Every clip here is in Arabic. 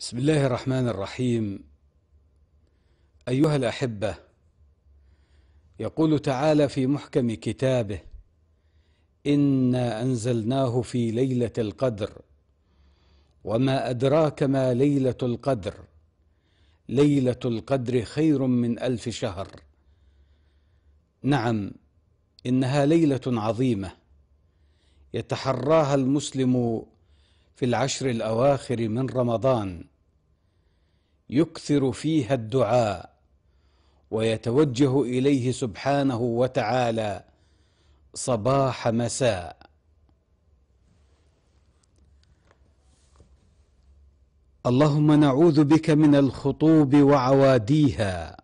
بسم الله الرحمن الرحيم ايها الاحبه يقول تعالى في محكم كتابه انا انزلناه في ليله القدر وما ادراك ما ليله القدر ليله القدر خير من الف شهر نعم انها ليله عظيمه يتحراها المسلم في العشر الاواخر من رمضان يكثر فيها الدعاء ويتوجه اليه سبحانه وتعالى صباح مساء اللهم نعوذ بك من الخطوب وعواديها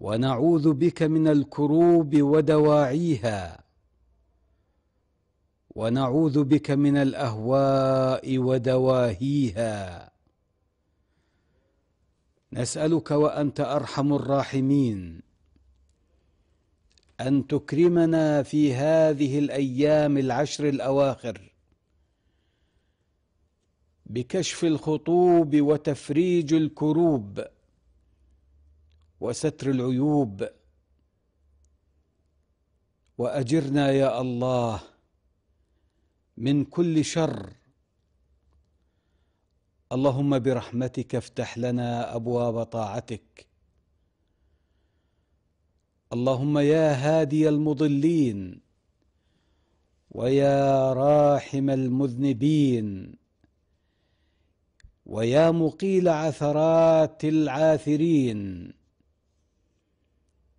ونعوذ بك من الكروب ودواعيها ونعوذ بك من الاهواء ودواهيها نسالك وانت ارحم الراحمين ان تكرمنا في هذه الايام العشر الاواخر بكشف الخطوب وتفريج الكروب وستر العيوب واجرنا يا الله من كل شر اللهم برحمتك افتح لنا ابواب طاعتك اللهم يا هادي المضلين ويا راحم المذنبين ويا مقيل عثرات العاثرين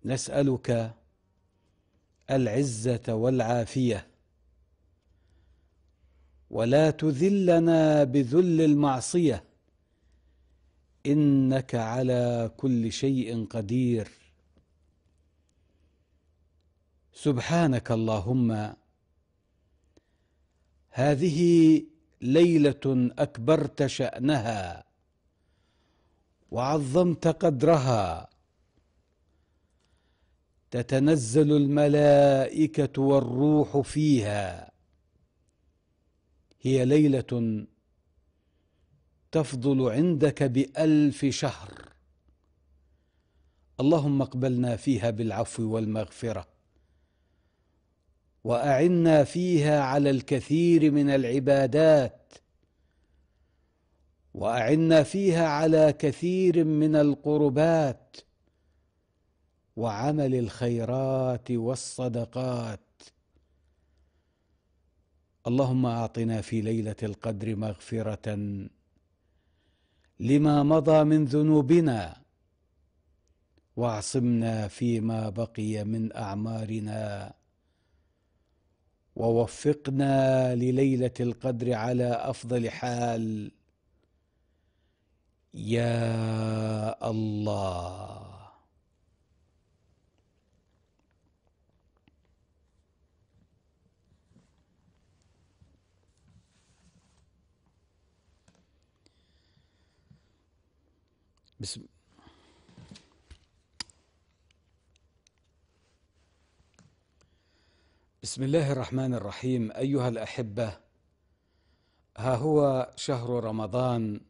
نسالك العزه والعافيه ولا تذلنا بذل المعصيه انك على كل شيء قدير سبحانك اللهم هذه ليله اكبرت شانها وعظمت قدرها تتنزل الملائكه والروح فيها هي ليله تفضل عندك بالف شهر اللهم اقبلنا فيها بالعفو والمغفره واعنا فيها على الكثير من العبادات واعنا فيها على كثير من القربات وعمل الخيرات والصدقات اللهم اعطنا في ليله القدر مغفره لما مضى من ذنوبنا واعصمنا فيما بقي من اعمارنا ووفقنا لليله القدر على افضل حال يا الله بسم بسم الله الرحمن الرحيم أيها الأحبة ها هو شهر رمضان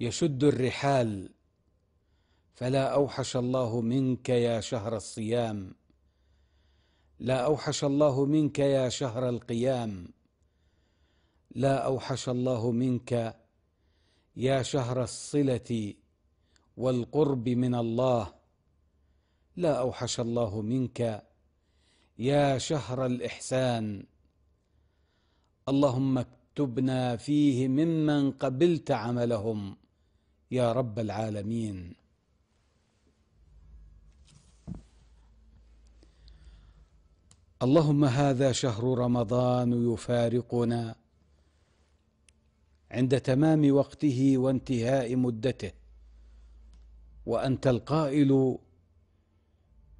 يشد الرحال فلا أوحش الله منك يا شهر الصيام لا أوحش الله منك يا شهر القيام لا أوحش الله منك يا شهر الصله والقرب من الله لا اوحش الله منك يا شهر الاحسان اللهم اكتبنا فيه ممن قبلت عملهم يا رب العالمين اللهم هذا شهر رمضان يفارقنا عند تمام وقته وانتهاء مدته وانت القائل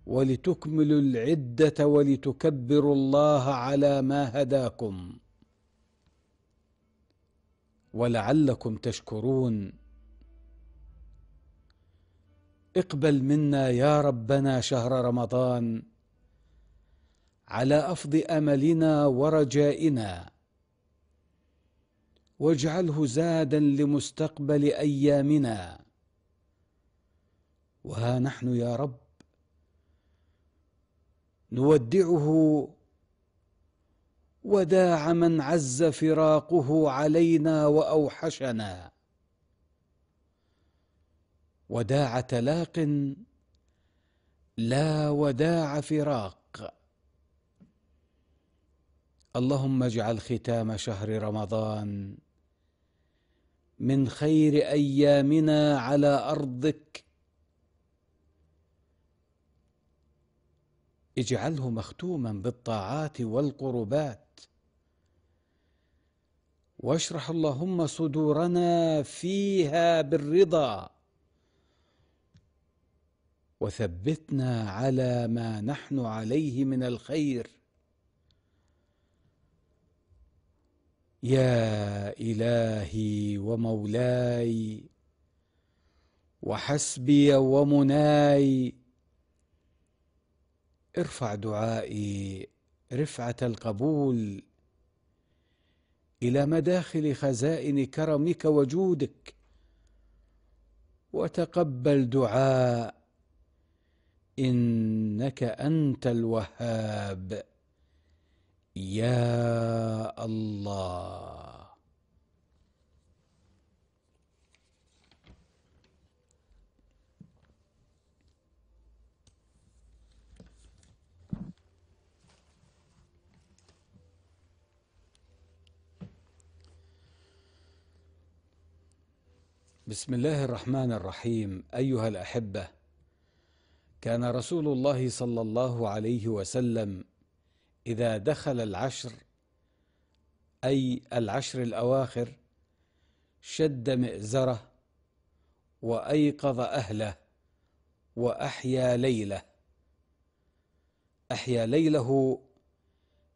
ولتكملوا العده ولتكبروا الله على ما هداكم ولعلكم تشكرون اقبل منا يا ربنا شهر رمضان على افض املنا ورجائنا واجعله زادا لمستقبل ايامنا وها نحن يا رب نودعه وداع من عز فراقه علينا واوحشنا وداع تلاق لا وداع فراق اللهم اجعل ختام شهر رمضان من خير ايامنا على ارضك اجعله مختوما بالطاعات والقربات واشرح اللهم صدورنا فيها بالرضا وثبتنا على ما نحن عليه من الخير يا الهي ومولاي وحسبي ومناي ارفع دعائي رفعه القبول الى مداخل خزائن كرمك وجودك وتقبل دعاء انك انت الوهاب يا الله بسم الله الرحمن الرحيم ايها الاحبه كان رسول الله صلى الله عليه وسلم اذا دخل العشر اي العشر الاواخر شد مئزره وايقظ اهله واحيا ليله احيا ليله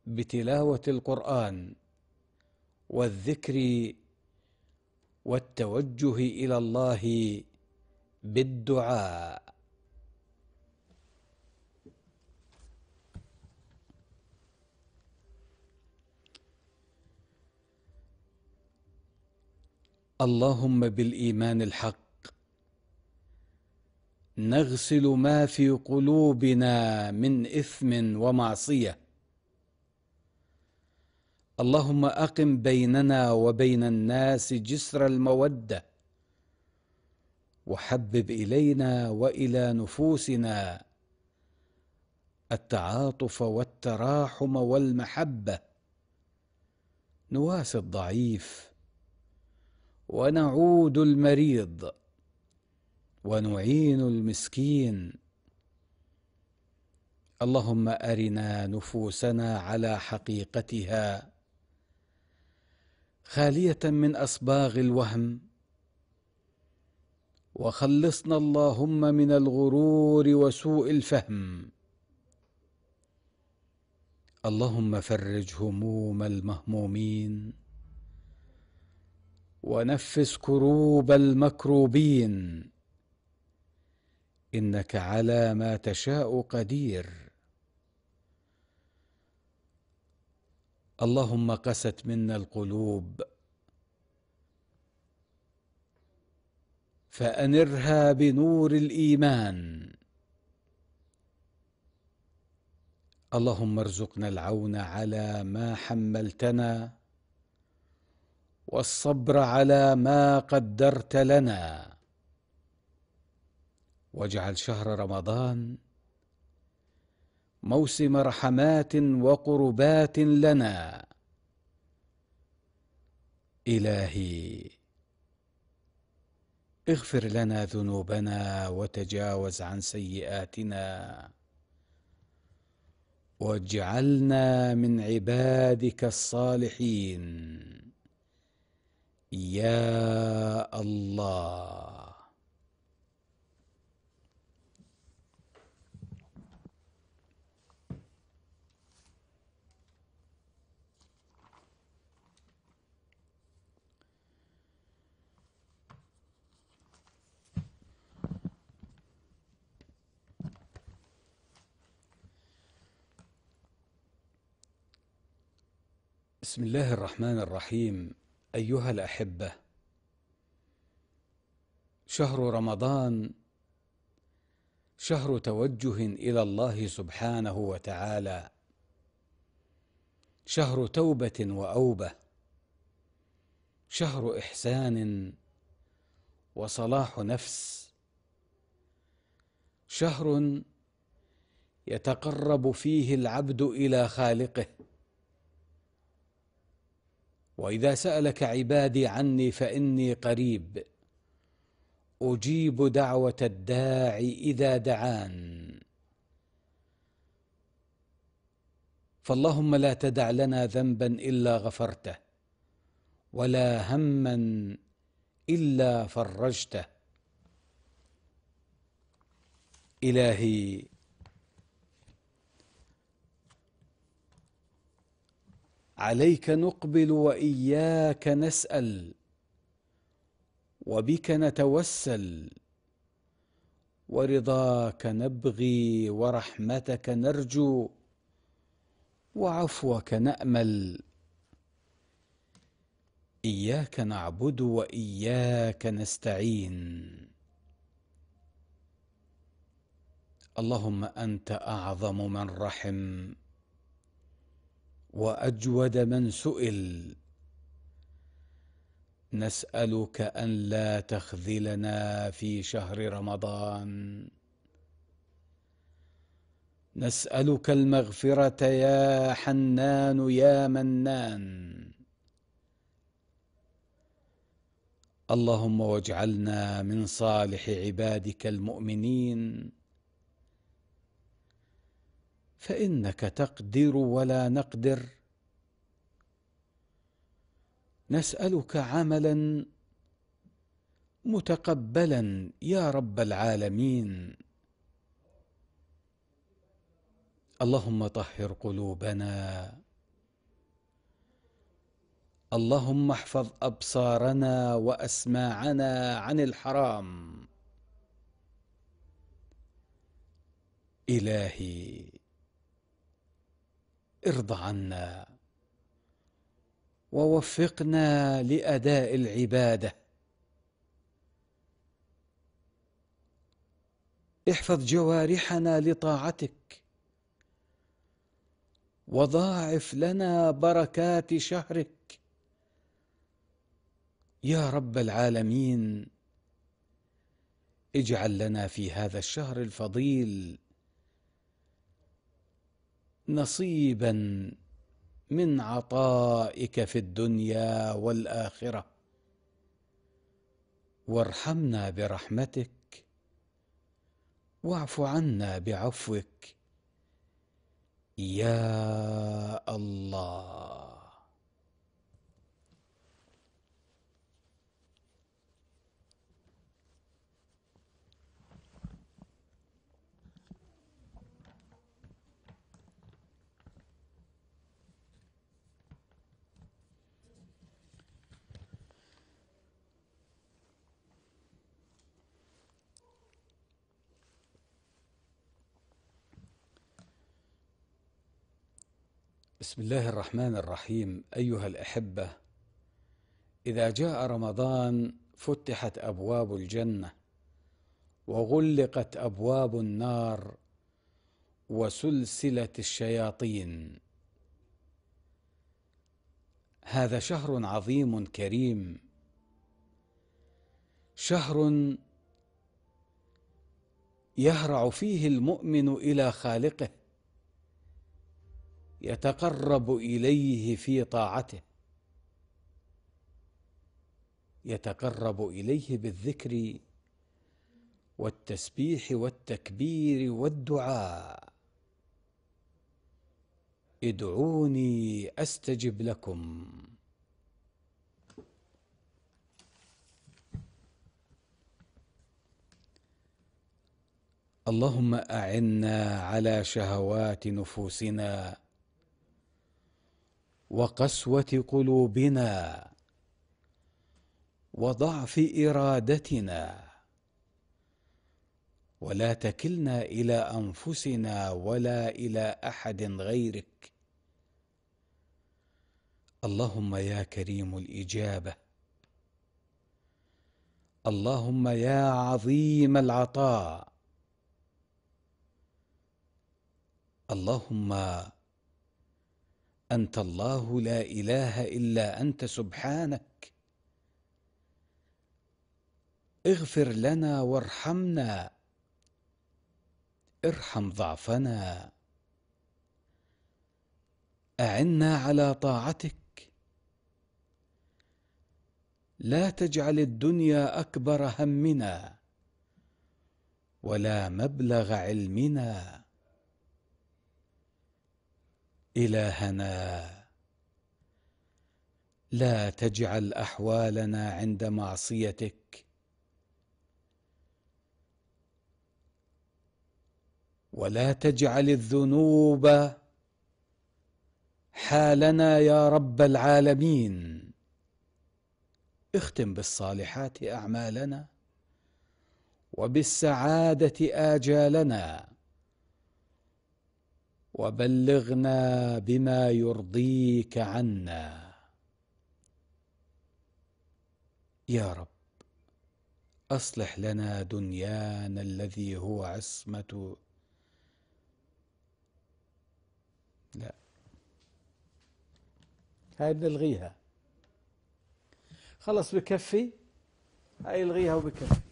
بتلاوه القران والذكر والتوجه الى الله بالدعاء اللهم بالايمان الحق نغسل ما في قلوبنا من اثم ومعصيه اللهم اقم بيننا وبين الناس جسر الموده وحبب الينا والى نفوسنا التعاطف والتراحم والمحبه نواسي الضعيف ونعود المريض ونعين المسكين اللهم ارنا نفوسنا على حقيقتها خاليه من اصباغ الوهم وخلصنا اللهم من الغرور وسوء الفهم اللهم فرج هموم المهمومين ونفس كروب المكروبين انك على ما تشاء قدير اللهم قست منا القلوب فانرها بنور الايمان اللهم ارزقنا العون على ما حملتنا والصبر على ما قدرت لنا واجعل شهر رمضان موسم رحمات وقربات لنا الهي اغفر لنا ذنوبنا وتجاوز عن سيئاتنا واجعلنا من عبادك الصالحين يا الله بسم الله الرحمن الرحيم أيها الأحبة شهر رمضان شهر توجه إلى الله سبحانه وتعالى شهر توبة وأوبة شهر إحسان وصلاح نفس شهر يتقرب فيه العبد إلى خالقه واذا سالك عبادي عني فاني قريب اجيب دعوه الداعي اذا دعان فاللهم لا تدع لنا ذنبا الا غفرته ولا هما الا فرجته الهي عليك نقبل واياك نسال وبك نتوسل ورضاك نبغي ورحمتك نرجو وعفوك نامل اياك نعبد واياك نستعين اللهم انت اعظم من رحم واجود من سئل نسالك ان لا تخذلنا في شهر رمضان نسالك المغفره يا حنان يا منان اللهم واجعلنا من صالح عبادك المؤمنين فانك تقدر ولا نقدر نسالك عملا متقبلا يا رب العالمين اللهم طهر قلوبنا اللهم احفظ ابصارنا واسماعنا عن الحرام الهي ارض عنا ووفقنا لاداء العباده احفظ جوارحنا لطاعتك وضاعف لنا بركات شهرك يا رب العالمين اجعل لنا في هذا الشهر الفضيل نصيبا من عطائك في الدنيا والاخره وارحمنا برحمتك واعف عنا بعفوك يا الله بسم الله الرحمن الرحيم أيها الأحبة إذا جاء رمضان فتحت أبواب الجنة وغلقت أبواب النار وسلسلة الشياطين هذا شهر عظيم كريم شهر يهرع فيه المؤمن إلى خالقه يتقرب اليه في طاعته يتقرب اليه بالذكر والتسبيح والتكبير والدعاء ادعوني استجب لكم اللهم اعنا على شهوات نفوسنا وقسوه قلوبنا وضعف ارادتنا ولا تكلنا الى انفسنا ولا الى احد غيرك اللهم يا كريم الاجابه اللهم يا عظيم العطاء اللهم انت الله لا اله الا انت سبحانك اغفر لنا وارحمنا ارحم ضعفنا اعنا على طاعتك لا تجعل الدنيا اكبر همنا ولا مبلغ علمنا الهنا لا تجعل احوالنا عند معصيتك ولا تجعل الذنوب حالنا يا رب العالمين اختم بالصالحات اعمالنا وبالسعاده اجالنا وبلغنا بما يرضيك عنا يا رب اصلح لنا دنيانا الذي هو عصمه لا هاي بنلغيها خلص بكفي هاي الغيها وبكفي